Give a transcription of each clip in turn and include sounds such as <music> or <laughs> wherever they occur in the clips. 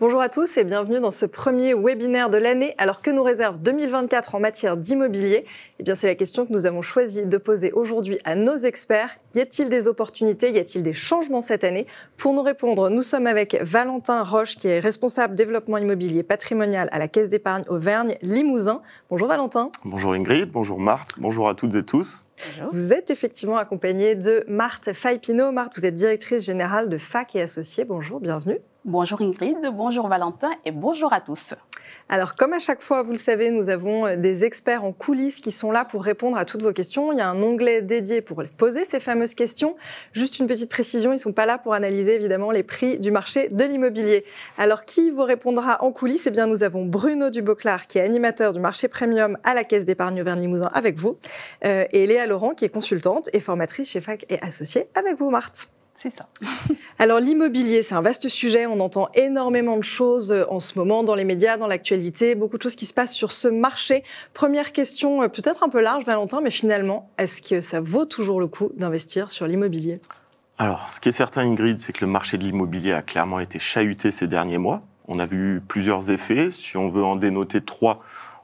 Bonjour à tous et bienvenue dans ce premier webinaire de l'année. Alors que nous réserve 2024 en matière d'immobilier Eh bien, c'est la question que nous avons choisi de poser aujourd'hui à nos experts. Y a-t-il des opportunités Y a-t-il des changements cette année Pour nous répondre, nous sommes avec Valentin Roche, qui est responsable développement immobilier patrimonial à la Caisse d'épargne Auvergne-Limousin. Bonjour Valentin. Bonjour Ingrid, bonjour Marthe, bonjour à toutes et tous. Vous êtes effectivement accompagné de Marthe Faipino. Marthe, vous êtes directrice générale de FAC et Associés. Bonjour, bienvenue. Bonjour Ingrid, bonjour Valentin et bonjour à tous. Alors comme à chaque fois, vous le savez, nous avons euh, des experts en coulisses qui sont là pour répondre à toutes vos questions. Il y a un onglet dédié pour poser ces fameuses questions. Juste une petite précision, ils ne sont pas là pour analyser évidemment les prix du marché de l'immobilier. Alors qui vous répondra en coulisses Eh bien nous avons Bruno Duboclar qui est animateur du marché premium à la Caisse d'épargne Auvergne-Limousin avec vous euh, et Léa Laurent qui est consultante et formatrice chez FAC et associée avec vous Marthe. C'est ça. <laughs> Alors l'immobilier, c'est un vaste sujet. On entend énormément de choses euh, en ce moment dans les médias, dans l'actualité, beaucoup de choses qui se passent sur ce marché. Première question, euh, peut-être un peu large, Valentin, mais finalement, est-ce que ça vaut toujours le coup d'investir sur l'immobilier Alors, ce qui est certain, Ingrid, c'est que le marché de l'immobilier a clairement été chahuté ces derniers mois. On a vu plusieurs effets. Si on veut en dénoter trois,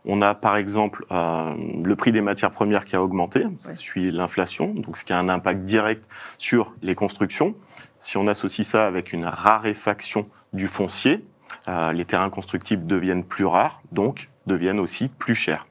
on a par exemple euh, le prix des matières premières qui a augmenté, ça suit l'inflation, donc ce qui a un impact direct sur les constructions. Si on associe ça avec une raréfaction du foncier, euh, les terrains constructibles deviennent plus rares, donc deviennent aussi plus chers.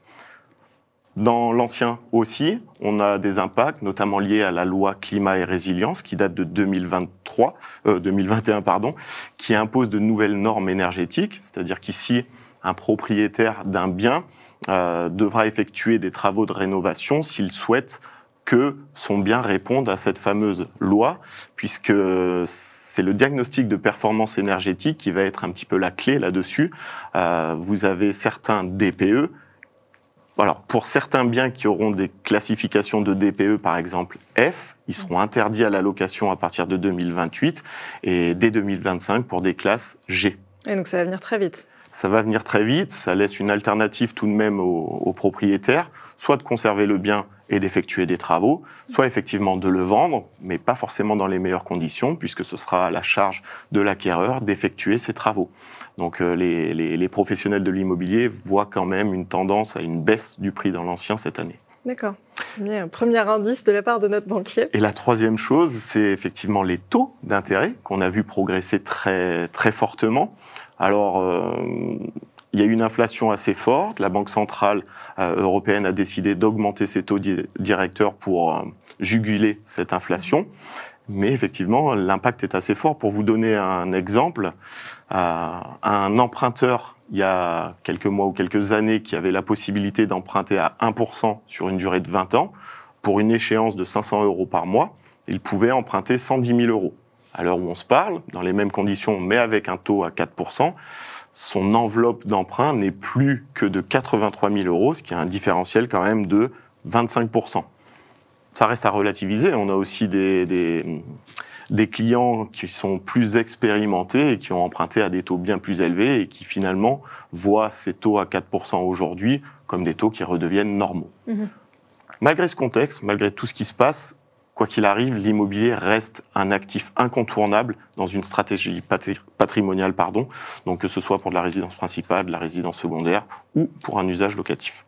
Dans l'ancien aussi, on a des impacts, notamment liés à la loi climat et résilience qui date de 2023, 2021 euh, pardon, qui impose de nouvelles normes énergétiques, c'est-à-dire qu'ici un propriétaire d'un bien euh, devra effectuer des travaux de rénovation s'il souhaite que son bien réponde à cette fameuse loi, puisque c'est le diagnostic de performance énergétique qui va être un petit peu la clé là-dessus. Euh, vous avez certains DPE. Alors, pour certains biens qui auront des classifications de DPE, par exemple F, ils seront interdits à la location à partir de 2028 et dès 2025 pour des classes G. Et donc ça va venir très vite ça va venir très vite, ça laisse une alternative tout de même aux, propriétaires, soit de conserver le bien et d'effectuer des travaux, soit effectivement de le vendre, mais pas forcément dans les meilleures conditions, puisque ce sera à la charge de l'acquéreur d'effectuer ces travaux. Donc euh, les, les professionnels de l'immobilier voient quand même une tendance à une baisse du prix dans l'ancien cette année. D'accord. Premier indice de la part de notre banquier. Et la troisième chose, c'est effectivement les taux d'intérêt qu'on a vu progresser très, très fortement. Alors, euh, il y a eu une inflation assez forte. La Banque centrale euh, européenne a décidé d'augmenter ses taux directeurs pour euh, juguler cette inflation. Mais effectivement, l'impact est assez fort. Pour vous donner un exemple, un emprunteur, il y a quelques mois ou quelques années, qui avait la possibilité d'emprunter à 1% sur une durée de 20 ans, pour une échéance de 500 euros par mois, il pouvait emprunter 110 000 euros à l'heure où on se parle, dans les mêmes conditions, mais avec un taux à 4%, son enveloppe d'emprunt n'est plus que de 83 000 euros, ce qui est un différentiel quand même de 25%. Ça reste à relativiser. On a aussi des, des, clients qui sont plus expérimentés et qui ont emprunté à des taux bien plus élevés et qui finalement voient ces taux à 4% aujourd'hui comme des taux qui redeviennent normaux. Mmh malgré ce contexte, malgré tout ce qui se passe, quoi qu'il arrive, l'immobilier reste un actif incontournable dans une stratégie patrimoniale, pardon, donc que ce soit pour de la résidence principale, de la résidence secondaire ou pour un usage locatif.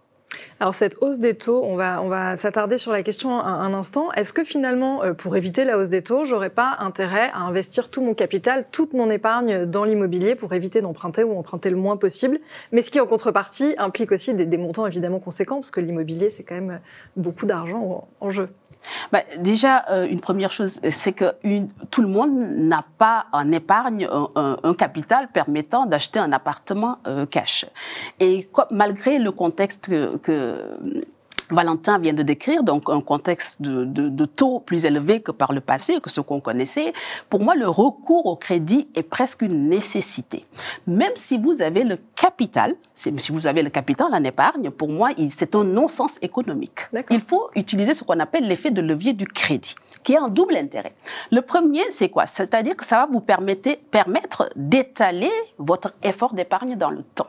Alors cette hausse des taux, on va, on va s'attarder sur la question un, instant. Est-ce que finalement, euh, pour éviter la hausse des taux, j'aurais pas intérêt à investir tout mon capital, toute mon épargne dans l'immobilier pour éviter d'emprunter ou emprunter le moins possible Mais ce qui en contrepartie implique aussi des, montants évidemment conséquents, parce que l'immobilier, c'est quand même beaucoup d'argent en, jeu. Bah, déjà, euh, une première chose, c'est que tout le monde n'a pas en épargne un, capital permettant d'acheter un appartement euh, cash. Et malgré le contexte que, que euh, Valentin vient de décrire, donc un contexte de, taux plus élevé que par le passé, que ce qu'on connaissait, pour moi, le recours au crédit est presque une nécessité. Même si vous avez le capital, si vous avez le capital en épargne, pour moi, c'est un non-sens économique. Il faut utiliser ce qu'on appelle l'effet de levier du crédit, qui est un double intérêt. Le premier, c'est quoi C'est-à-dire que ça va vous permettre d'étaler votre effort d'épargne dans le temps.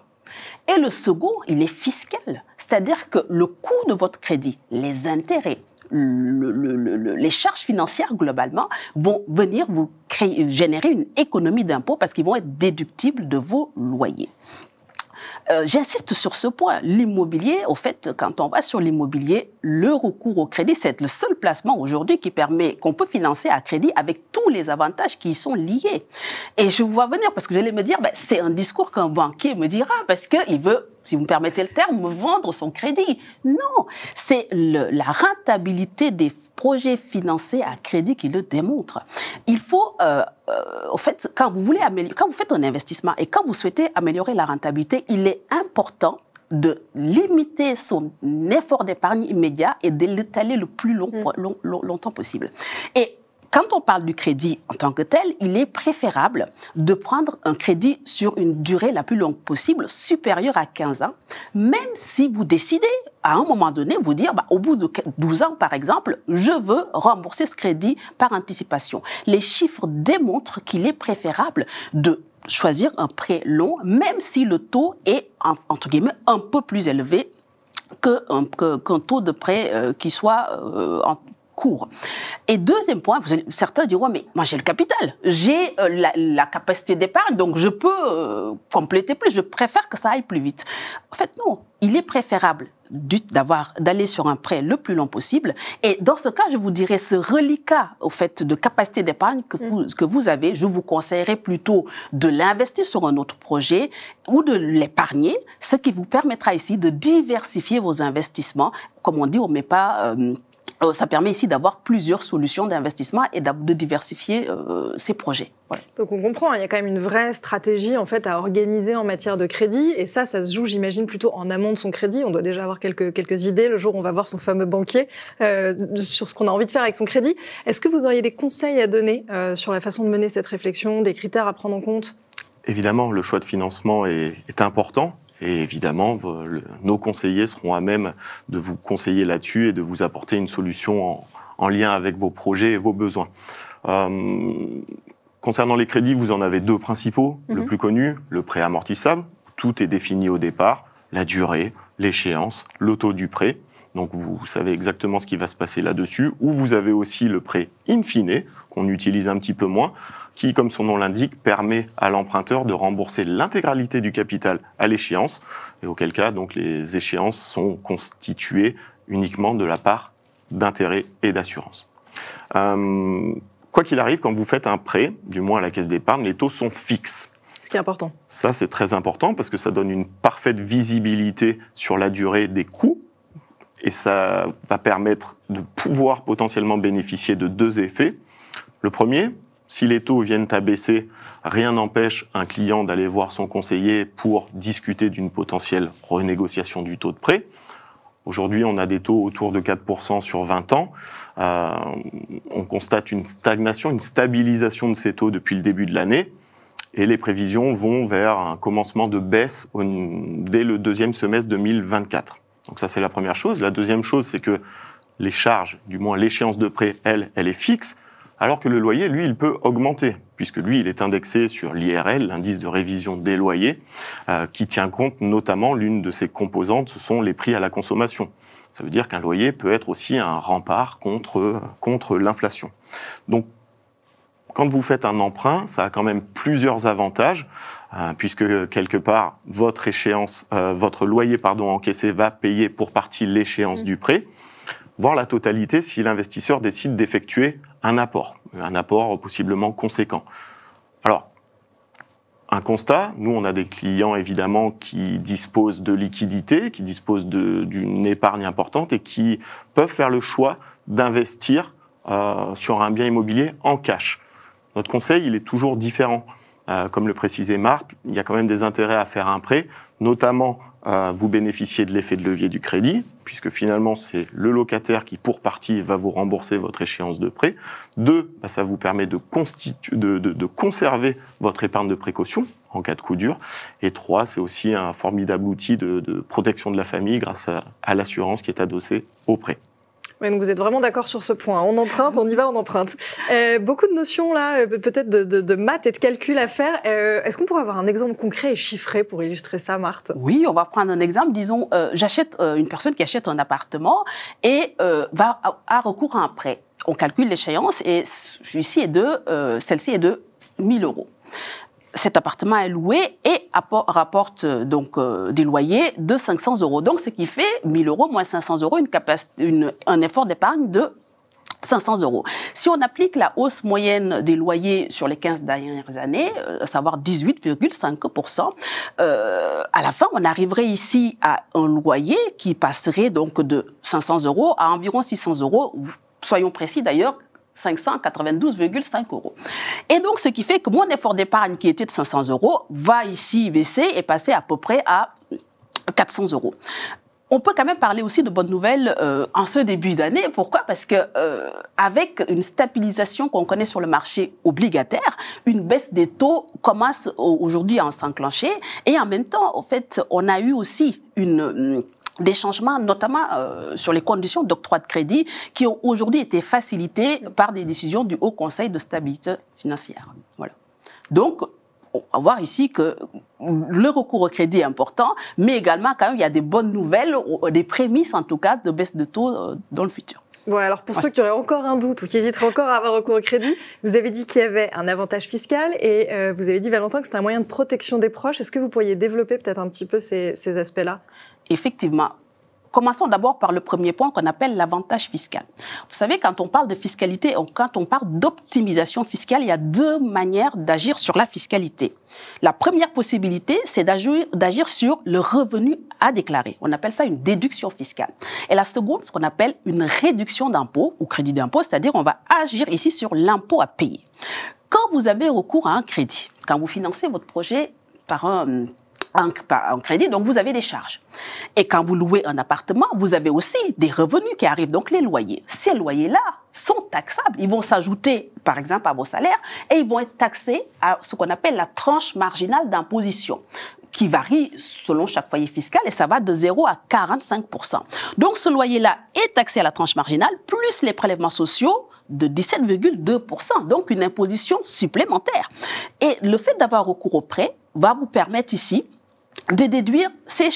Et le second, il est fiscal, c'est-à-dire que le coût de votre crédit, les intérêts, les charges financières globalement vont venir vous générer une économie d'impôts parce qu'ils vont être déductibles de vos loyers. Euh, j'insiste sur ce point. L'immobilier, au fait, quand on va sur l'immobilier, le recours au crédit, c'est le seul placement aujourd'hui qui permet, qu'on peut financer à crédit avec tous les avantages qui y sont liés. Et je vous vois venir parce que je vais me dire, ben, c'est un discours qu'un banquier me dira parce qu'il veut si vous me permettez le terme, vendre son crédit. Non, c'est la rentabilité des projet financé à crédit qui le démontre. Il faut, euh, euh au fait, quand vous voulez améliorer, quand vous faites un investissement et quand vous souhaitez améliorer la rentabilité, il est important de limiter son effort d'épargne immédiat et de l'étaler le plus long, mm. long, longtemps possible. Et quand on parle du crédit en tant que tel, il est préférable de prendre un crédit sur une durée la plus longue possible, supérieure à 15 ans, même si vous décidez à un moment donné vous dire, bah, au bout de 12 ans par exemple, je veux rembourser ce crédit par anticipation. Les chiffres démontrent qu'il est préférable de choisir un prêt long, même si le taux est, entre guillemets, un peu plus élevé qu'un taux de prêt euh, qui soit euh, en, court. Et deuxième point, vous certains diront, mais moi j'ai le capital, j'ai euh, la, capacité d'épargne, donc je peux euh, compléter plus, je préfère que ça aille plus vite. En fait, non, il est préférable d'avoir d'aller sur un prêt le plus long possible. Et dans ce cas, je vous dirais ce reliquat au fait de capacité d'épargne que, vous, que vous avez, je vous conseillerais plutôt de l'investir sur un autre projet ou de l'épargner, ce qui vous permettra ici de diversifier vos investissements. Comme on dit, on ne met pas euh, euh, ça permet ici d'avoir plusieurs solutions d'investissement et de diversifier ses euh, projets. Donc on comprend, hein, il y a quand même une vraie stratégie en fait à organiser en matière de crédit et ça, ça se joue, j'imagine, plutôt en amont de son crédit. On doit déjà avoir quelques, idées le jour où on va voir son fameux banquier euh, sur ce qu'on a envie de faire avec son crédit. Est-ce que vous auriez des conseils à donner sur la façon de mener cette réflexion, des critères à prendre en compte Évidemment, le choix de financement est important. Et évidemment, nos conseillers seront à même de vous conseiller là-dessus et de vous apporter une solution en, lien avec vos projets et vos besoins. Hum, concernant les crédits, vous en avez deux principaux. Le mhm. plus connu, le prêt amortissable. Tout est défini au départ, la durée, l'échéance, le taux du prêt. Donc vous savez exactement ce qui va se passer là-dessus. Ou vous avez aussi le prêt in fine, qu'on utilise un petit peu moins, qui, comme son nom l'indique, permet à l'emprunteur de rembourser l'intégralité du capital à l'échéance, et auquel cas, donc, les échéances sont constituées uniquement de la part d'intérêt et d'assurance. Euh, quoi qu'il arrive, quand vous faites un prêt, du moins à la caisse d'épargne, les taux sont fixes. Ce qui est important. Ça, c'est très important parce que ça donne une parfaite visibilité sur la durée des coûts et ça va permettre de pouvoir potentiellement bénéficier de deux effets. Le premier, si les taux viennent à baisser, rien n'empêche un client d'aller voir son conseiller pour discuter d'une potentielle renégociation du taux de prêt. Aujourd'hui, on a des taux autour de 4% sur 20 ans. Euh, on constate une stagnation, une stabilisation de ces taux depuis le début de l'année. Et les prévisions vont vers un commencement de baisse dès le deuxième semestre 2024. Donc ça, c'est la première chose. La deuxième chose, c'est que les charges, du moins l'échéance de prêt, elle, elle est fixe alors que le loyer, lui, il peut augmenter, puisque lui, il est indexé sur l'IRL, l'indice de révision des loyers, euh, qui tient compte notamment, l'une de ses composantes, ce sont les prix à la consommation. Ça veut dire qu'un loyer peut être aussi un rempart contre, contre l'inflation. Donc, quand vous faites un emprunt, ça a quand même plusieurs avantages, euh, puisque quelque part, votre échéance, euh, votre loyer pardon, encaissé va payer pour partie l'échéance mmh. du prêt voir la totalité si l'investisseur décide d'effectuer un apport, un apport possiblement conséquent. Alors, un constat, nous on a des clients évidemment qui disposent de liquidités, qui disposent d'une épargne importante et qui peuvent faire le choix d'investir euh, sur un bien immobilier en cash. Notre conseil, il est toujours différent. Euh, comme le précisait Marc, il y a quand même des intérêts à faire un prêt, notamment vous bénéficiez de l'effet de levier du crédit, puisque finalement c'est le locataire qui pour partie va vous rembourser votre échéance de prêt. Deux, bah, ça vous permet de, de, de, conserver votre épargne de précaution en cas de coup dur. Et trois, c'est aussi un formidable outil de, protection de la famille grâce à l'assurance qui est adossée au prêt vous êtes vraiment d'accord sur ce point. On emprunte, on y va, on emprunte. Euh, beaucoup de notions là, euh, peut-être de, maths et de calcul à faire. Euh, est-ce qu'on pourrait avoir un exemple concret et chiffré pour illustrer ça, Marthe Oui, on va prendre un exemple. Disons, j'achète une personne qui achète un appartement et va à, recours à un prêt. On calcule l'échéance et celui-ci est de, celle-ci est de 1000 euros cet appartement est loué et rapporte euh, donc euh, des loyers de 500 euros. Donc, ce qui fait 1000 euros moins 500 euros, une un effort d'épargne de 500 euros. Si on applique la hausse moyenne des loyers sur les 15 dernières années, euh, à savoir 18,5%, à la fin, on arriverait ici à un loyer qui passerait donc de 500 euros à environ 600 euros, soyons précis d'ailleurs, 592,5 euros. Et donc, ce qui fait que mon effort d'épargne qui était de 500 euros va ici baisser et passer à peu près à 400 euros. On peut quand même parler aussi de bonnes nouvelles euh, en ce début d'année. Pourquoi Parce que euh, avec une stabilisation qu'on connaît sur le marché obligataire, une baisse des taux commence aujourd'hui à s'enclencher. Et en même temps, en fait, on a eu aussi une hum, des changements, notamment euh, sur les conditions d'octroi de crédit, qui ont aujourd'hui été facilitées par des décisions du Haut Conseil de stabilité financière. Voilà. Donc, on va voir ici que le recours au crédit est important, mais également quand même, il y a des bonnes nouvelles, des prémices en tout cas de baisse de taux euh, dans le futur. Bon, alors pour ceux qui auraient encore un doute ou qui hésiteraient encore à avoir recours au crédit, vous avez dit qu'il y avait un avantage fiscal et euh, vous avez dit, Valentin, que c'était un moyen de protection des proches. Est-ce que vous pourriez développer peut-être un petit peu ces, ces aspects-là Effectivement, Commençons d'abord par le premier point qu'on appelle l'avantage fiscal. Vous savez, quand on parle de fiscalité, quand on parle d'optimisation fiscale, il y a deux manières d'agir sur la fiscalité. La première possibilité, c'est d'agir sur le revenu à déclarer. On appelle ça une déduction fiscale. Et la seconde, ce qu'on appelle une réduction d'impôt ou crédit d'impôt, c'est-à-dire on va agir ici sur l'impôt à payer. Quand vous avez recours à un crédit, quand vous financez votre projet par un en, crédit, donc vous avez des charges. Et quand vous louez un appartement, vous avez aussi des revenus qui arrivent, donc les loyers. Ces loyers-là sont taxables. Ils vont s'ajouter, par exemple, à vos salaires et ils vont être taxés à ce qu'on appelle la tranche marginale d'imposition qui varie selon chaque foyer fiscal et ça va de 0 à 45 Donc ce loyer-là est taxé à la tranche marginale plus les prélèvements sociaux de 17,2 donc une imposition supplémentaire. Et le fait d'avoir recours au prêt va vous permettre ici de déduire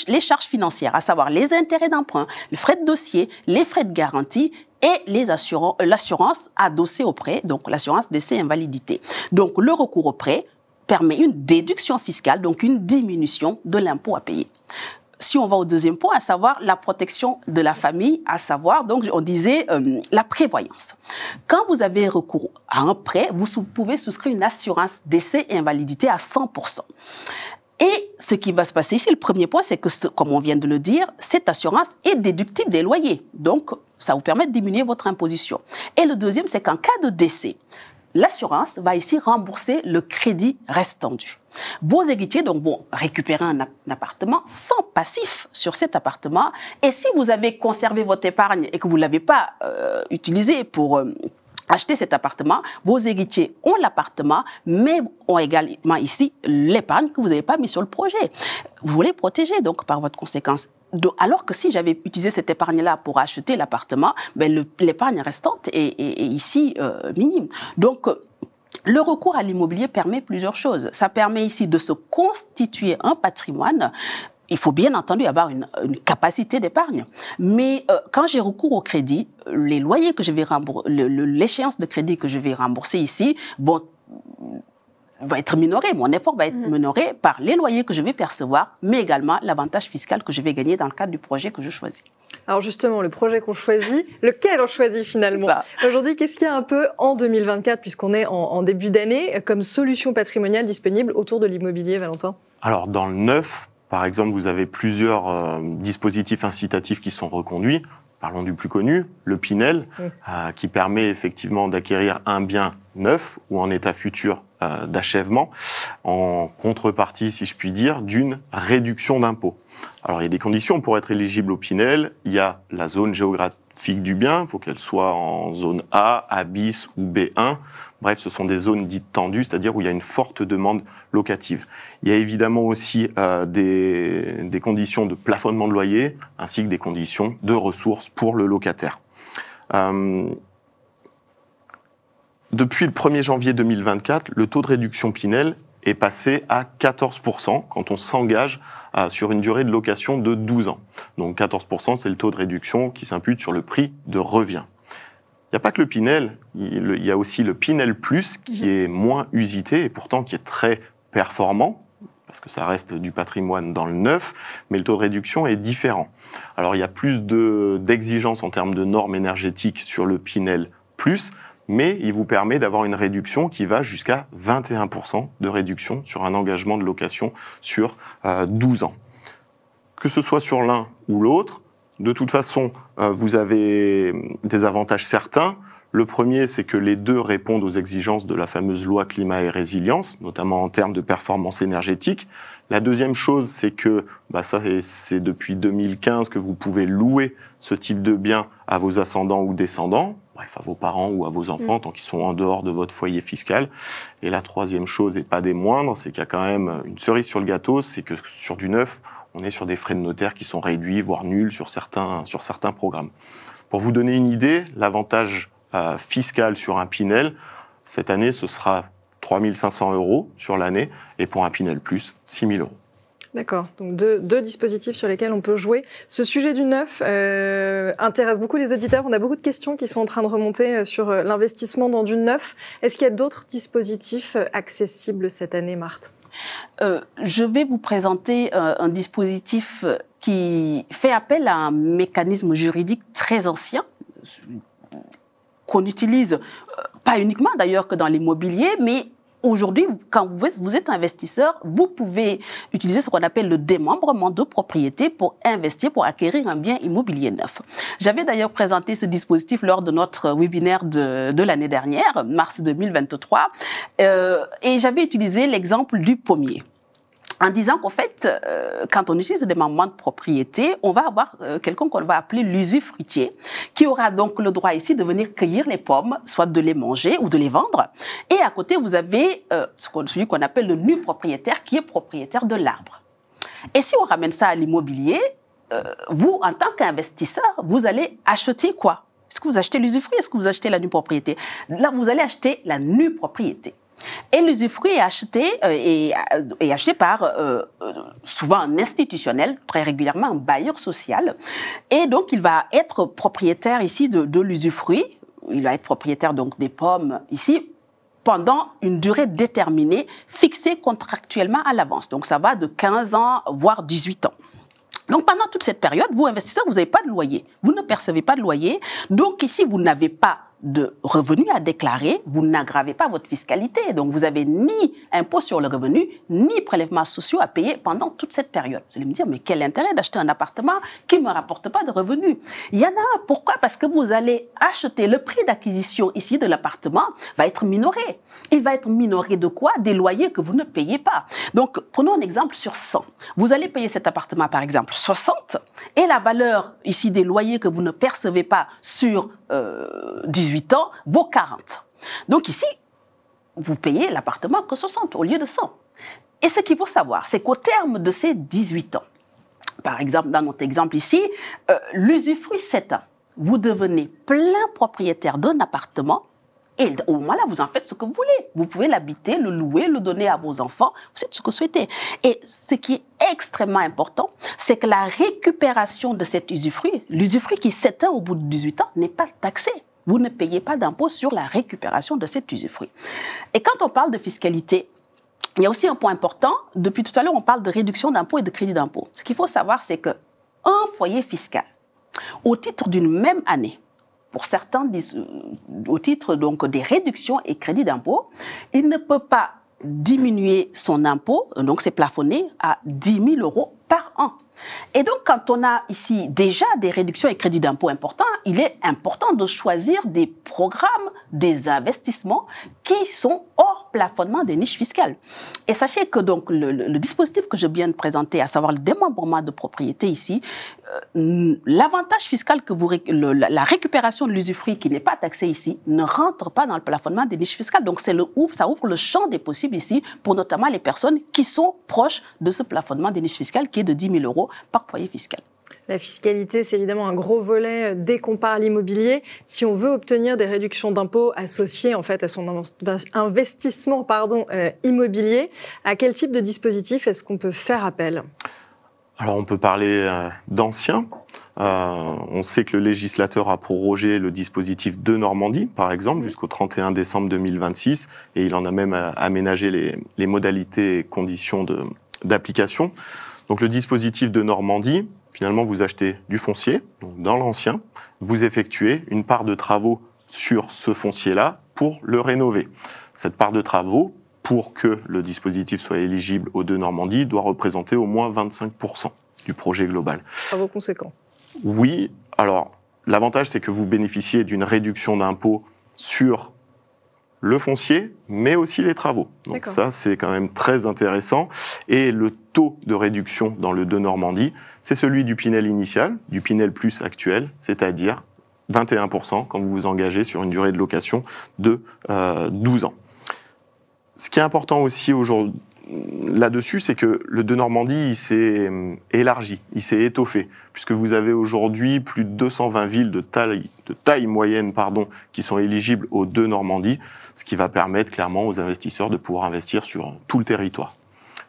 les charges financières, à savoir les intérêts d'emprunt, les frais de dossier, les frais de garantie et les l'assurance adossée au prêt, donc l'assurance d'essai invalidité. Donc le recours au prêt permet une déduction fiscale, donc une diminution de l'impôt à payer. Si on va au deuxième point, à savoir la protection de la famille, à savoir, donc on disait euh, la prévoyance. Quand vous avez recours à un prêt, vous pouvez souscrire une assurance d'essai et invalidité à 100%. Et ce qui va se passer ici, le premier point, c'est que, comme on vient de le dire, cette assurance est déductible des loyers. Donc, ça vous permet de diminuer votre imposition. Et le deuxième, c'est qu'en cas de décès, l'assurance va ici rembourser le crédit restant dû. Vos héritiers donc vont récupérer un appartement sans passif sur cet appartement. Et si vous avez conservé votre épargne et que vous ne l'avez pas euh, utilisé pour... Euh, acheter cet appartement, vos héritiers ont l'appartement, mais ont également ici l'épargne que vous n'avez pas mis sur le projet. Vous voulez protéger, donc, par votre conséquence. alors que si j'avais utilisé cette épargne-là pour acheter l'appartement, ben, l'épargne restante est, ici euh, minime. Donc, euh, le recours à l'immobilier permet plusieurs choses. Ça permet ici de se constituer un patrimoine il faut bien entendu avoir une, capacité d'épargne. Mais euh, quand j'ai recours au crédit, les loyers que je vais rembourser, l'échéance de crédit que je vais rembourser ici vont va être minoré, mon effort va être mm-hmm. minoré par les loyers que je vais percevoir, mais également l'avantage fiscal que je vais gagner dans le cadre du projet que je choisis. Alors justement, le projet qu'on choisit, lequel on choisit finalement Aujourd'hui, qu'est-ce qu'il y a un peu en 2024, puisqu'on est en, en début d'année, comme solution patrimoniale disponible autour de l'immobilier, Valentin Alors dans le neuf, par exemple, vous avez plusieurs euh, dispositifs incitatifs qui sont reconduits. Parlons du plus connu, le Pinel, euh, qui permet effectivement d'acquérir un bien neuf ou en état futur euh, d'achèvement, en contrepartie, si je puis dire, d'une réduction d'impôt. Alors il y a des conditions pour être éligible au Pinel. Il y a la zone géographique figue du bien, il faut qu'elle soit en zone A, A bis ou B1. Bref, ce sont des zones dites tendues, c'est-à-dire où il y a une forte demande locative. Il y a évidemment aussi euh, des, conditions de plafonnement de loyer, ainsi que des conditions de ressources pour le locataire. Euh, depuis le 1er janvier 2024, le taux de réduction Pinel est passé à 14% quand on s'engage sur une durée de location de 12 ans. Donc 14%, c'est le taux de réduction qui s'impute sur le prix de revient. Il n'y a pas que le Pinel, il y a aussi le Pinel Plus qui est moins usité et pourtant qui est très performant parce que ça reste du patrimoine dans le neuf, mais le taux de réduction est différent. Alors il y a plus d'exigences en termes de normes énergétiques sur le Pinel Plus, mais il vous permet d'avoir une réduction qui va jusqu'à 21% de réduction sur un engagement de location sur 12 euh, ans. Que ce soit sur l'un ou l'autre, de toute façon, euh, vous avez hum, des avantages certains. Le premier, c'est que les deux répondent aux exigences de la fameuse loi climat et résilience, notamment en termes de performance énergétique. La deuxième chose, c'est que bah ça, c'est depuis 2015 que vous pouvez louer ce type de bien à vos ascendants ou descendants, bref, à vos parents ou à vos enfants, mm. tant qu'ils sont en dehors de votre foyer fiscal. Et la troisième chose, et pas des moindres, c'est qu'il y a quand même une cerise sur le gâteau, c'est que sur du neuf, on est sur des frais de notaire qui sont réduits, voire nuls sur certains, sur certains programmes. Pour vous donner une idée, l'avantage euh, fiscal sur un Pinel, cette année, ce sera 3500 euros sur l'année, et pour un Pinel Plus, 6000 euros. D'accord, donc deux, dispositifs sur lesquels on peut jouer. Ce sujet du neuf euh, intéresse beaucoup les auditeurs. On a beaucoup de questions qui sont en train de remonter euh, sur l'investissement dans du neuf. Est-ce qu'il y a d'autres dispositifs accessibles cette année, Marthe je vais vous présenter un dispositif qui fait appel à un mécanisme juridique très ancien, qu'on utilise, euh, pas uniquement d'ailleurs que dans l'immobilier, mais aujourd'hui, quand vous êtes investisseur, vous pouvez utiliser ce qu'on appelle le démembrement de propriété pour investir, pour acquérir un bien immobilier neuf. J'avais d'ailleurs présenté ce dispositif lors de notre webinaire de, l'année dernière, mars 2023, euh, et j'avais utilisé l'exemple du pommier en disant qu'en fait, euh, quand on utilise des moments de propriété, on va avoir euh, quelqu'un qu'on va appeler l'usufruitier, qui aura donc le droit ici de venir cueillir les pommes, soit de les manger ou de les vendre. Et à côté, vous avez euh, qu'on celui qu'on appelle le nu propriétaire, qui est propriétaire de l'arbre. Et si on ramène ça à l'immobilier, vous, en tant qu'investisseur, vous allez acheter quoi Est-ce que vous achetez l'usufruit Est-ce que vous achetez la nue propriété Là, vous allez acheter la nue propriété. Et l'usufruit est acheté, euh, euh, acheté par euh, souvent un institutionnel, très régulièrement un bailleur social. Et donc, il va être propriétaire ici de, de l'usufruit. Il va être propriétaire donc des pommes ici pendant une durée déterminée, fixée contractuellement à l'avance. Donc, ça va de 15 ans, voire 18 ans. Donc pendant toute cette période, vous investisseur vous n'avez pas de loyer. Vous ne percevez pas de loyer. Donc ici, vous n'avez pas de revenus à déclarer, vous n'aggravez pas votre fiscalité. Donc, vous avez ni impôt sur le revenu, ni prélèvements sociaux à payer pendant toute cette période. Vous allez me dire, mais quel intérêt d'acheter un appartement qui ne me rapporte pas de revenus Il y en a Pourquoi Parce que vous allez acheter, le prix d'acquisition ici de l'appartement va être minoré. Il va être minoré de quoi Des loyers que vous ne payez pas. Donc, prenons un exemple sur 100. Vous allez payer cet appartement, par exemple, 60, et la valeur ici des loyers que vous ne percevez pas sur 18 euh, ans vaut 40. Donc ici, vous payez l'appartement que 60 au lieu de 100. Et ce qu'il faut savoir, c'est qu'au terme de ces 18 ans, par exemple, dans notre exemple ici, euh, l'usufruit 7 ans, vous devenez plein propriétaire d'un appartement et au moment-là, vous en faites ce que vous voulez. Vous pouvez l'habiter, le louer, le donner à vos enfants. Vous faites ce que vous souhaitez. Et ce qui est extrêmement important, c'est que la récupération de cet usufruit, l'usufruit qui s'éteint au bout de 18 ans, n'est pas taxé. Vous ne payez pas d'impôt sur la récupération de cet usufruit. Et quand on parle de fiscalité, il y a aussi un point important. Depuis tout à l'heure, on parle de réduction d'impôt et de crédit d'impôt. Ce qu'il faut savoir, c'est que un foyer fiscal, au titre d'une même année, pour certains, euh, au titre donc des réductions et crédits d'impôt, il ne peut pas diminuer son impôt, donc c'est plafonné à 10 000 euros par an. Et donc, quand on a ici déjà des réductions et crédits d'impôt importants, il est important de choisir des programmes, des investissements qui sont hors plafonnement des niches fiscales. Et sachez que donc le, dispositif que je viens de présenter, à savoir le démembrement de propriété ici, euh, l'avantage fiscal que vous, la récupération de l'usufruit qui n'est pas taxé ici, ne rentre pas dans le plafonnement des niches fiscales. Donc, c'est le ça ouvre le champ des possibles ici pour notamment les personnes qui sont proches de ce plafonnement des niches fiscales qui est de 10 000 euros par foyer fiscal. La fiscalité, c'est évidemment un gros volet euh, dès qu'on parle immobilier. Si on veut obtenir des réductions d'impôts associées en fait à son investissement pardon, euh, immobilier, à quel type de dispositif est-ce qu'on peut faire appel Alors on peut parler euh, d'anciens. on sait que le législateur a prorogé le dispositif de Normandie, par exemple, jusqu'au 31 décembre 2026, et il en a même aménagé les, les modalités et conditions d'application. Donc le dispositif de Normandie, finalement, vous achetez du foncier, donc dans l'ancien, vous effectuez une part de travaux sur ce foncier-là pour le rénover. Cette part de travaux, pour que le dispositif soit éligible aux deux Normandie, doit représenter au moins 25% du projet global. Travaux conséquents Oui. Alors, l'avantage, c'est que vous bénéficiez d'une réduction d'impôt sur le foncier, mais aussi les travaux. Donc ça, c'est quand même très intéressant. Et le taux de réduction dans le de Normandie, c'est celui du Pinel initial, du Pinel plus actuel, c'est-à-dire 21% quand vous vous engagez sur une durée de location de 12 euh, ans. Ce qui est important aussi aujourd'hui, là-dessus, c'est que le de Normandie, il s'est euh, élargi, il s'est étoffé, puisque vous avez aujourd'hui plus de 220 villes de taille, moyenne pardon, qui sont éligibles au deux Normandie, ce qui va permettre clairement aux investisseurs de pouvoir investir sur tout le territoire.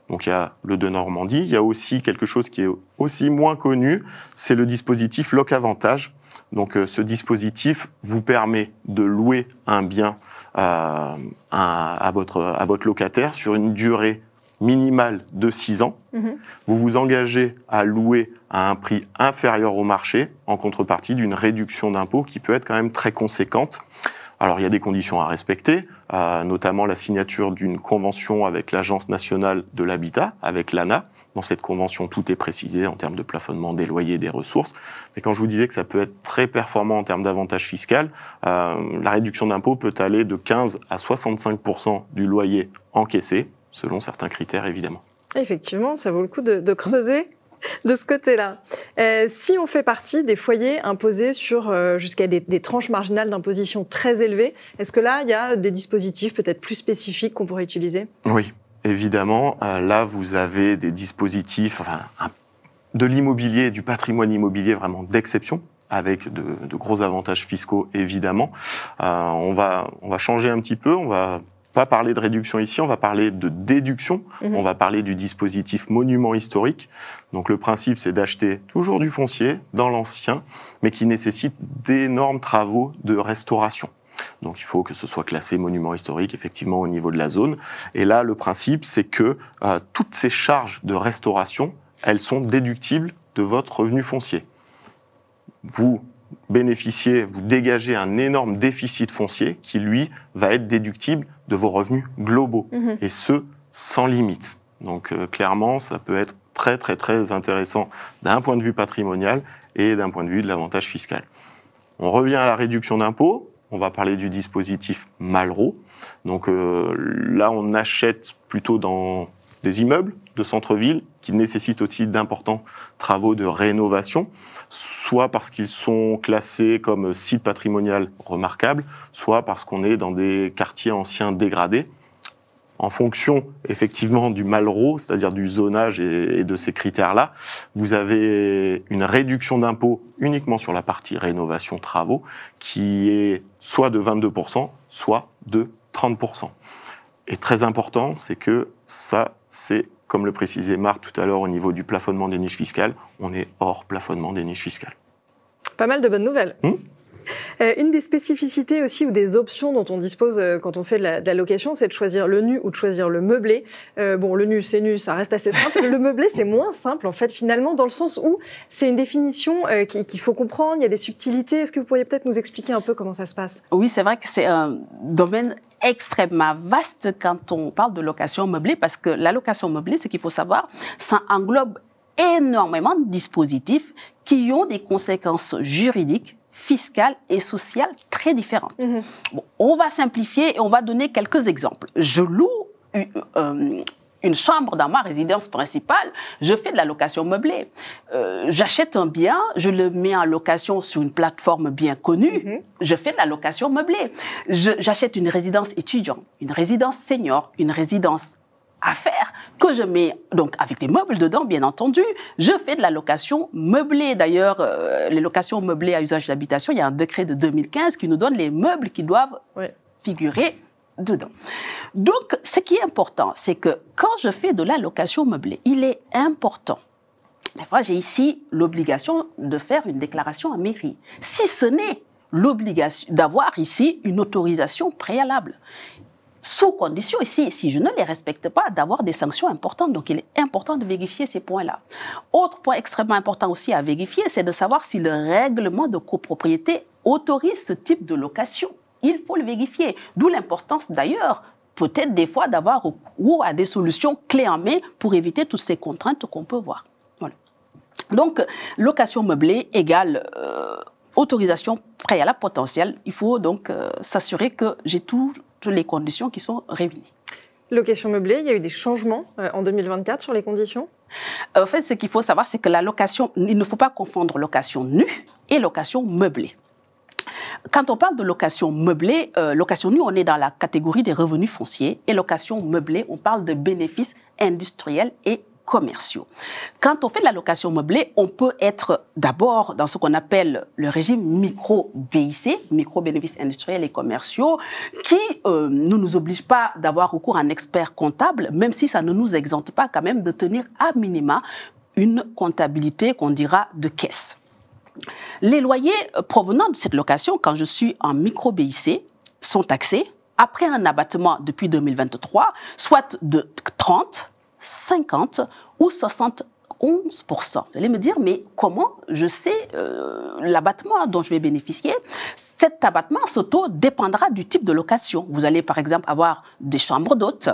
Donc il y a le de Normandie, il y a aussi quelque chose qui est aussi moins connu, c'est le dispositif LocAvantage. Donc euh, ce dispositif vous permet de louer un bien euh, à votre locataire sur une durée minimale de 6 ans. Mhm. Vous vous engagez à louer à un prix inférieur au marché en contrepartie d'une réduction d'impôt qui peut être quand même très conséquente. Alors il y a des conditions à respecter, euh, notamment la signature d'une convention avec l'Agence nationale de l'habitat, avec l'ANA. Dans cette convention, tout est précisé en termes de plafonnement des loyers des ressources. Mais quand je vous disais que ça peut être très performant en termes d'avantages fiscaux, euh, la réduction d'impôt peut aller de 15 à 65 du loyer encaissé selon certains critères évidemment. Effectivement, ça vaut le coup de, creuser de ce côté-là. Euh, si on fait partie des foyers imposés sur euh, jusqu'à des, tranches marginales d'imposition très élevées, est-ce que là, il y a des dispositifs peut-être plus spécifiques qu'on pourrait utiliser Oui, évidemment. Euh, là, vous avez des dispositifs de l'immobilier, du patrimoine immobilier vraiment d'exception avec de, de, gros avantages fiscaux évidemment. on va on va changer un petit peu, on va pas parler de réduction ici, on va parler de déduction, mhm. on va parler du dispositif monument historique. Donc le principe, c'est d'acheter toujours du foncier dans l'ancien, mais qui nécessite d'énormes travaux de restauration. Donc il faut que ce soit classé monument historique effectivement au niveau de la zone. Et là, le principe, c'est que euh, toutes ces charges de restauration, elles sont déductibles de votre revenu foncier. Vous bénéficiez, vous dégagez un énorme déficit foncier qui, lui, va être déductible de vos revenus globaux, mhm. et ce, sans limite. Donc euh, clairement, ça peut être très très très intéressant d'un point de vue patrimonial et d'un point de vue de l'avantage fiscal. On revient à la réduction d'impôts, on va parler du dispositif Malraux. Donc euh, là, on achète plutôt dans des immeubles de centre-ville qui nécessitent aussi d'importants travaux de rénovation, soit parce qu'ils sont classés comme site patrimonial remarquable, soit parce qu'on est dans des quartiers anciens dégradés. En fonction effectivement du malraux, c'est-à-dire du zonage et de ces critères-là, vous avez une réduction d'impôt uniquement sur la partie rénovation-travaux qui est soit de 22%, soit de 30%. Et très important, c'est que ça c'est, comme le précisait Marc tout à l'heure au niveau du plafonnement des niches fiscales, on est hors plafonnement des niches fiscales. Pas mal de bonnes nouvelles. Hmm <laughs> Euh, une des spécificités aussi ou des options dont on dispose euh, quand on fait de la, location, c'est de choisir le nu ou de choisir le meublé. Euh, bon, le nu, c'est nu, ça reste assez simple. le meublé, c'est moins simple en fait finalement, dans le sens où c'est une définition qu'il faut comprendre, il y a des subtilités. Est-ce que vous pourriez peut-être nous expliquer un peu comment ça se passe Oui, c'est vrai que c'est un domaine extrêmement vaste quand on parle de location meublée, parce que la location meublée, ce qu'il faut savoir, ça englobe énormément de dispositifs qui ont des conséquences juridiques fiscales et sociales très différentes. Mhm. on va simplifier et on va donner quelques exemples. Je loue euh, une, chambre dans ma résidence principale, je fais de la location meublée. Euh, j'achète un bien, je le mets en location sur une plateforme bien connue, mhm. je fais de la location meublée. J'achète une résidence étudiante, une résidence senior, une résidence à faire que je mets donc avec des meubles dedans bien entendu je fais de la location meublée d'ailleurs euh, les locations meublées à usage d'habitation il y a un décret de 2015 qui nous donne les meubles qui doivent figurer dedans donc ce qui est important c'est que quand je fais de la location meublée il est important la fois j'ai ici l'obligation de faire une déclaration à mairie si ce n'est l'obligation d'avoir ici une autorisation préalable sous condition, ici, si je ne les respecte pas, d'avoir des sanctions importantes. Donc, il est important de vérifier ces points-là. Autre point extrêmement important aussi à vérifier, c'est de savoir si le règlement de copropriété autorise ce type de location. Il faut le vérifier. D'où l'importance d'ailleurs peut-être des fois d'avoir recours à des solutions clés en main pour éviter toutes ces contraintes qu'on peut voir. Voilà. Donc, location meublée égale euh, autorisation préalable potentielle. Il faut donc euh, s'assurer que j'ai tout toutes les conditions qui sont réunies. Location meublée, il y a eu des changements euh, en 2024 sur les conditions euh, En fait, ce qu'il faut savoir, c'est que la location, il ne faut pas confondre location nue et location meublée. Quand on parle de location meublée, euh, location nue, on est dans la catégorie des revenus fonciers et location meublée, on parle de bénéfices industriels et commerciaux. Quand on fait de la location meublée, on peut être d'abord dans ce qu'on appelle le régime micro-BIC, micro-bénéfices industriels et commerciaux, qui euh, ne nous oblige pas d'avoir recours à un expert comptable, même si ça ne nous exempte pas quand même de tenir à minima une comptabilité qu'on dira de caisse. Les loyers euh, provenant de cette location, quand je suis en micro-BIC, sont taxés après un abattement depuis 2023, soit de 30 50 ou 71%. Vous allez me dire, mais comment je sais euh, l'abattement dont je vais bénéficier Cet abattement, ce taux dépendra du type de location. Vous allez par exemple avoir des chambres d'hôtes,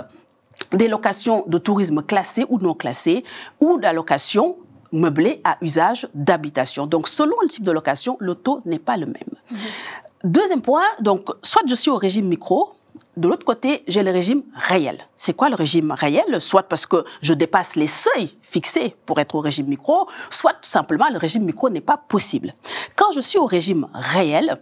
des locations de tourisme classées ou non classées, ou la location meublée à usage d'habitation. Donc selon le type de location, le taux n'est pas le même. Mmh. Deuxième point, donc soit je suis au régime micro, de l'autre côté, j'ai le régime réel. C'est quoi le régime réel Soit parce que je dépasse les seuils fixés pour être au régime micro, soit tout simplement le régime micro n'est pas possible. Quand je suis au régime réel,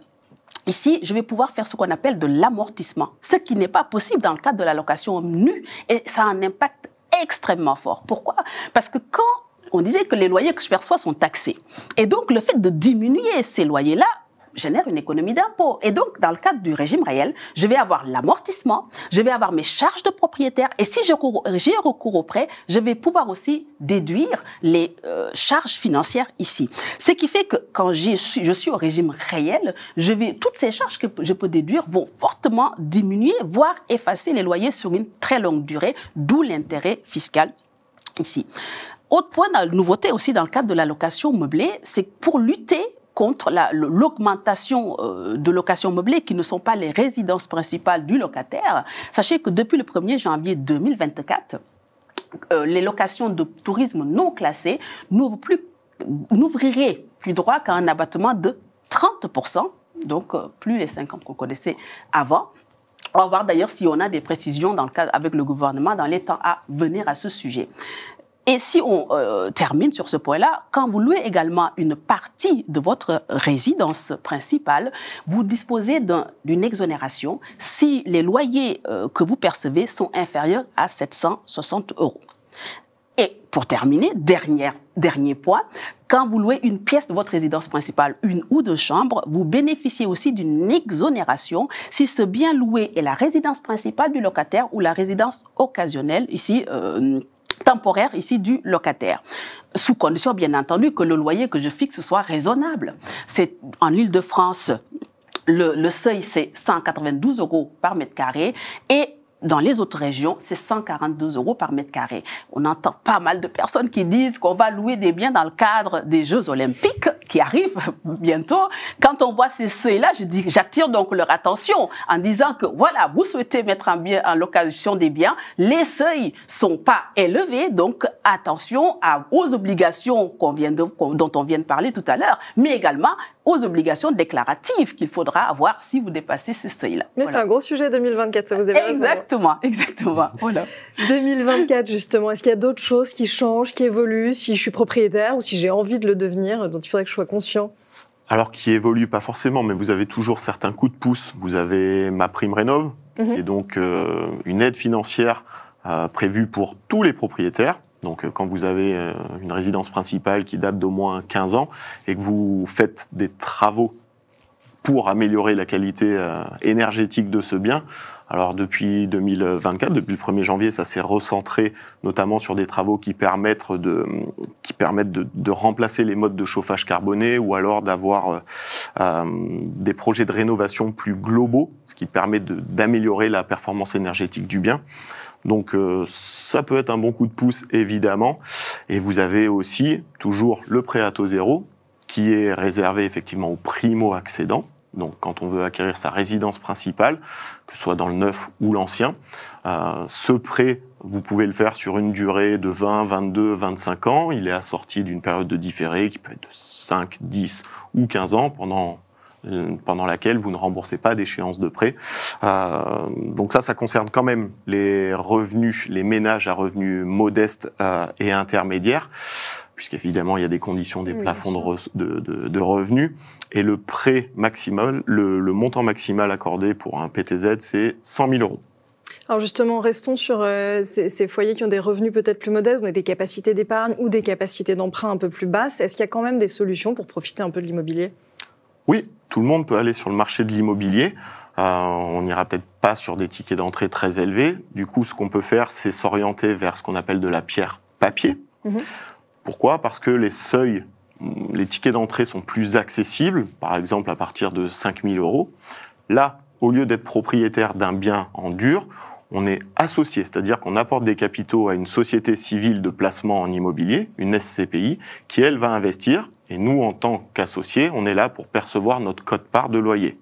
Ici, je vais pouvoir faire ce qu'on appelle de l'amortissement, ce qui n'est pas possible dans le cadre de l'allocation location nue et ça a un impact extrêmement fort. Pourquoi Parce que quand on disait que les loyers que je perçois sont taxés. Et donc, le fait de diminuer ces loyers-là génère une économie d'impôts. Et donc, dans le cadre du régime réel, je vais avoir l'amortissement, je vais avoir mes charges de propriétaire, et si j'ai recours, au prêt, je vais pouvoir aussi déduire les euh, charges financières ici. Ce qui fait que quand je suis, au régime réel, je vais, toutes ces charges que je peux déduire vont fortement diminuer, voire effacer les loyers sur une très longue durée, d'où l'intérêt fiscal ici. Autre point de nouveauté aussi dans le cadre de la location meublée, c'est pour lutter contre l'augmentation euh, de locations meublées qui ne sont pas les résidences principales du locataire. Sachez que depuis le 1er janvier 2024, euh, les locations de tourisme non classées plus n'ouvriraient plus droit qu'à un abattement de 30%, donc euh, plus les 50 qu'on connaissait avant. On va voir d'ailleurs si on a des précisions dans le cadre avec le gouvernement dans les temps à venir à ce sujet. Et si on euh, termine sur ce point-là, quand vous louez également une partie de votre résidence principale, vous disposez d'une exonération si les loyers euh, que vous percevez sont inférieurs à 760 euros. Et pour terminer, dernière, dernier point, quand vous louez une pièce de votre résidence principale, une ou deux chambres, vous bénéficiez aussi d'une exonération si ce bien loué est la résidence principale du locataire ou la résidence occasionnelle, ici euh, temporaire ici du locataire sous condition bien entendu que le loyer que je fixe soit raisonnable. C'est en Île-de-France, le, le seuil c'est 192 euros par mètre carré et dans les autres régions, c'est 142 euros par mètre carré. On entend pas mal de personnes qui disent qu'on va louer des biens dans le cadre des Jeux olympiques qui arrivent <laughs> bientôt. Quand on voit ces seuils là je dis, j'attire donc leur attention en disant que voilà, vous souhaitez mettre en, bien, en location des biens, les seuils sont pas élevés, donc attention aux obligations dont on vient de parler tout à l'heure, mais également aux obligations déclaratives qu'il faudra avoir si vous dépassez ces seuils-là. Mais c'est un gros sujet 2024, ça vous énerve. Exactement. Exactement, exactement. <laughs> Voilà. 2024, justement, est-ce qu'il y a d'autres choses qui changent, qui évoluent, si je suis propriétaire ou si j'ai envie de le devenir, dont il faudrait que je sois conscient alors qui évolue pas forcément, mais vous avez toujours certains coups de pouce. Vous avez ma prime rénov, et qui mhm. est donc euh, une aide financière euh, prévue pour tous les propriétaires. Donc euh, quand vous avez une résidence principale qui date d'au moins 15 ans et que vous faites des travaux pour améliorer la qualité euh, énergétique de ce bien. Alors depuis 2024, depuis le 1er janvier, ça s'est recentré notamment sur des travaux qui permettent de, qui permettent de, de remplacer les modes de chauffage carboné ou alors d'avoir euh, euh, des projets de rénovation plus globaux, ce qui permet d'améliorer la performance énergétique du bien. Donc euh, ça peut être un bon coup de pouce évidemment. Et vous avez aussi toujours le prêt à taux zéro qui est réservé effectivement aux primo-accédants donc quand on veut acquérir sa résidence principale, que ce soit dans le neuf ou l'ancien, euh, ce prêt, vous pouvez le faire sur une durée de 20, 22, 25 ans. Il est assorti d'une période de différé qui peut être de 5, 10 ou 15 ans pendant euh, pendant laquelle vous ne remboursez pas d'échéance de prêt. Euh, donc ça, ça concerne quand même les revenus, les ménages à revenus modestes et intermédiaires puisqu'évidemment, il y a des conditions, des plafonds de, de, revenus. Et le prêt maximal, le, montant maximal accordé pour un PTZ, c'est 100 000 euros. Alors justement, restons sur euh, ces, foyers qui ont des revenus peut-être plus modestes, donc des capacités d'épargne ou des capacités d'emprunt un peu plus basses. Est-ce qu'il y a quand même des solutions pour profiter un peu de l'immobilier Oui, tout le monde peut aller sur le marché de l'immobilier. Euh, on n'ira peut-être pas sur des tickets d'entrée très élevés. Du coup, ce qu'on peut faire, c'est s'orienter vers ce qu'on appelle de la pierre papier. Mhm. Pourquoi Parce que les seuils, mm, les tickets d'entrée sont plus accessibles, par exemple à partir de 5000 euros. Là, au lieu d'être propriétaire d'un bien en dur, on est associé, c'est-à-dire qu'on apporte des capitaux à une société civile de placement en immobilier, une SCPI, qui elle va investir, et nous en tant qu'associés, on est là pour percevoir notre code part de loyer.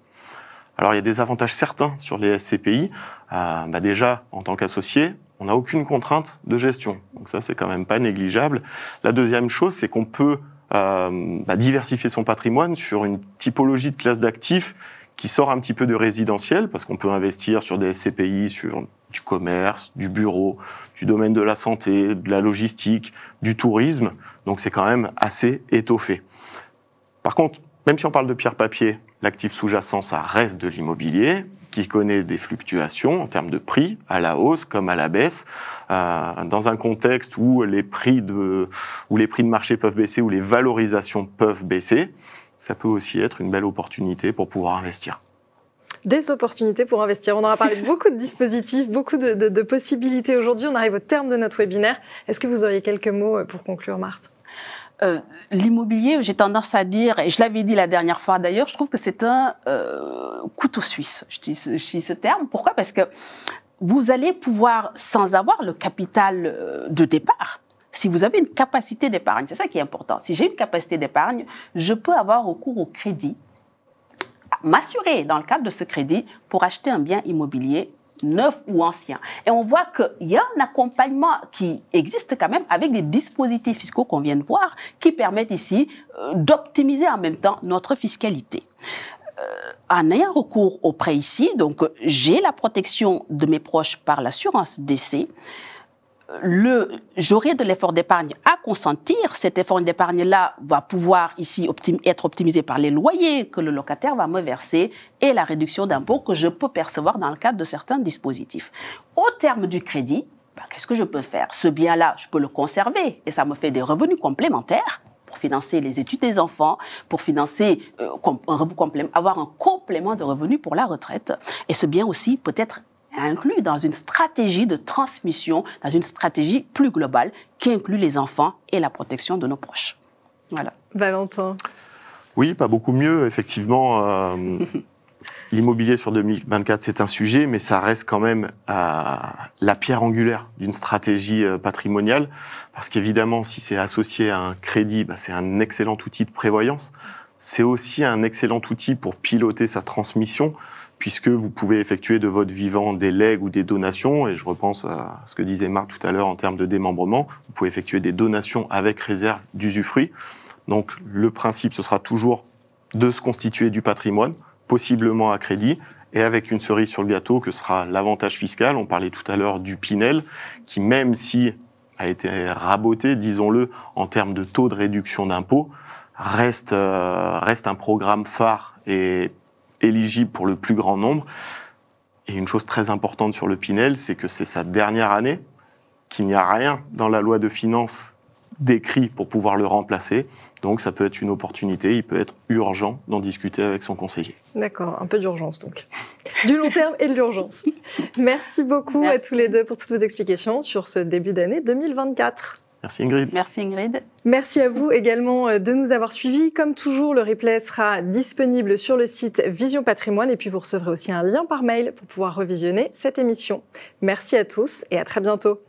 Alors il y a des avantages certains sur les SCPI. Euh, bah, déjà, en tant qu'associé, on n'a aucune contrainte de gestion. Donc ça, c'est quand même pas négligeable. La deuxième chose, c'est qu'on peut euh, bah, diversifier son patrimoine sur une typologie de classe d'actifs qui sort un petit peu de résidentiel, parce qu'on peut investir sur des SCPI, sur du commerce, du bureau, du domaine de la santé, de la logistique, du tourisme. Donc c'est quand même assez étoffé. Par contre, même si on parle de pierre-papier, l'actif sous-jacent, ça reste de l'immobilier qui connaît des fluctuations en termes de prix, à la hausse comme à la baisse, euh, dans un contexte où les, prix de, où les prix de marché peuvent baisser, où les valorisations peuvent baisser, ça peut aussi être une belle opportunité pour pouvoir investir des opportunités pour investir. On aura parlé de <laughs> beaucoup de dispositifs, beaucoup de, de possibilités aujourd'hui. On arrive au terme de notre webinaire. Est-ce que vous auriez quelques mots euh, pour conclure, Marthe euh, l'immobilier, j'ai tendance à dire, et je l'avais dit la dernière fois d'ailleurs, je trouve que c'est un euh, couteau suisse, je dis, ce terme. Pourquoi Parce que vous allez pouvoir, sans avoir le capital euh, de départ, si vous avez une capacité d'épargne, c'est ça qui est important, si j'ai une capacité d'épargne, je peux avoir recours au crédit, m'assurer dans le cadre de ce crédit pour acheter un bien immobilier neuf ou anciens. Et on voit qu'il y a un accompagnement qui existe quand même avec des dispositifs fiscaux qu'on vient de voir qui permettent ici euh, d'optimiser en même temps notre fiscalité. Euh, en ayant recours au prêt ici, donc j'ai la protection de mes proches par l'assurance décès. Le j'aurai de l'effort d'épargne à consentir. Cet effort d'épargne-là va pouvoir ici être optimisé par les loyers que le locataire va me verser et la réduction d'impôts que je peux percevoir dans le cadre de certains dispositifs. Au terme du crédit, ben, qu'est-ce que je peux faire Ce bien-là, je peux le conserver et ça me fait des revenus complémentaires pour financer les études des enfants, pour financer, euh, avoir un complément de revenus pour la retraite. Et ce bien aussi peut être inclus dans une stratégie de transmission, dans une stratégie plus globale qui inclut les enfants et la protection de nos proches. Voilà. Valentin. Oui, pas beaucoup mieux, effectivement. Euh, <laughs> l'immobilier sur 2024, c'est un sujet, mais ça reste quand même euh, la pierre angulaire d'une stratégie euh, patrimoniale, parce qu'évidemment, si c'est associé à un crédit, bah, c'est un excellent outil de prévoyance. C'est aussi un excellent outil pour piloter sa transmission puisque vous pouvez effectuer de votre vivant des legs ou des donations, et je repense à ce que disait Marc tout à l'heure en termes de démembrement, vous pouvez effectuer des donations avec réserve d'usufruit. Donc le principe, ce sera toujours de se constituer du patrimoine, possiblement à crédit, et avec une cerise sur le gâteau que sera l'avantage fiscal. On parlait tout à l'heure du Pinel, qui même si a été raboté, disons-le, en termes de taux de réduction d'impôts, reste, euh, reste un programme phare et éligible pour le plus grand nombre. Et une chose très importante sur le Pinel, c'est que c'est sa dernière année, qu'il n'y a rien dans la loi de finances décrit pour pouvoir le remplacer. Donc ça peut être une opportunité, il peut être urgent d'en discuter avec son conseiller. D'accord, un peu d'urgence donc. du long terme et de l'urgence. <laughs> Merci beaucoup à tous les deux pour toutes vos explications sur ce début d'année 2024. Merci Ingrid. Merci Ingrid. Merci à vous également euh, de nous avoir suivis. Comme toujours, le replay sera disponible sur le site Vision Patrimoine et puis vous recevrez aussi un lien par mail pour pouvoir revisionner cette émission. Merci à tous et à très bientôt.